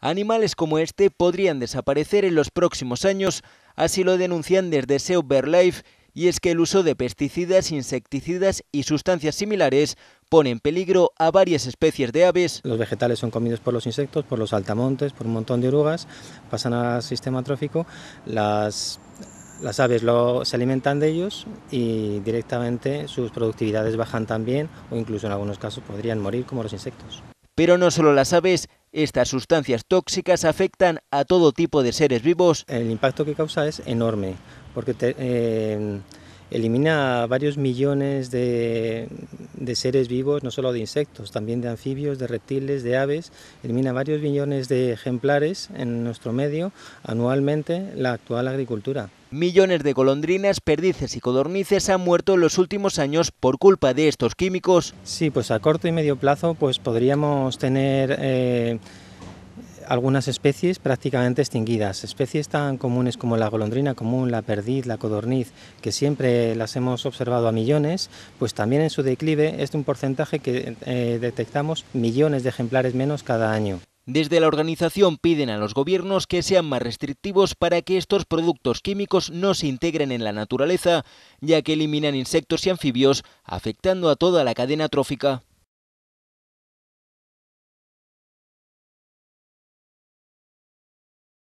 Animales como este podrían desaparecer en los próximos años, así lo denuncian desde Life y es que el uso de pesticidas, insecticidas y sustancias similares pone en peligro a varias especies de aves. Los vegetales son comidos por los insectos, por los altamontes, por un montón de orugas, pasan al sistema trófico, las las aves se alimentan de ellos y directamente sus productividades bajan también o incluso en algunos casos podrían morir como los insectos. Pero no solo las aves, estas sustancias tóxicas afectan a todo tipo de seres vivos. El impacto que causa es enorme, porque eh, elimina varios millones de, de, seres vivos, no solo de insectos, también de anfibios, de reptiles, de aves, elimina varios millones de ejemplares en nuestro medio anualmente la actual agricultura. Millones de golondrinas, perdices y codornices han muerto en los últimos años por culpa de estos químicos. Sí, pues a corto y medio plazo pues podríamos tener eh, algunas especies prácticamente extinguidas. Especies tan comunes como la golondrina común, la perdiz, la codorniz, que siempre las hemos observado a millones, pues también en su declive es de un porcentaje que eh, detectamos millones de ejemplares menos cada año. Desde la organización piden a los gobiernos que sean más restrictivos para que estos productos químicos no se integren en la naturaleza, ya que eliminan insectos y anfibios, afectando a toda la cadena trófica.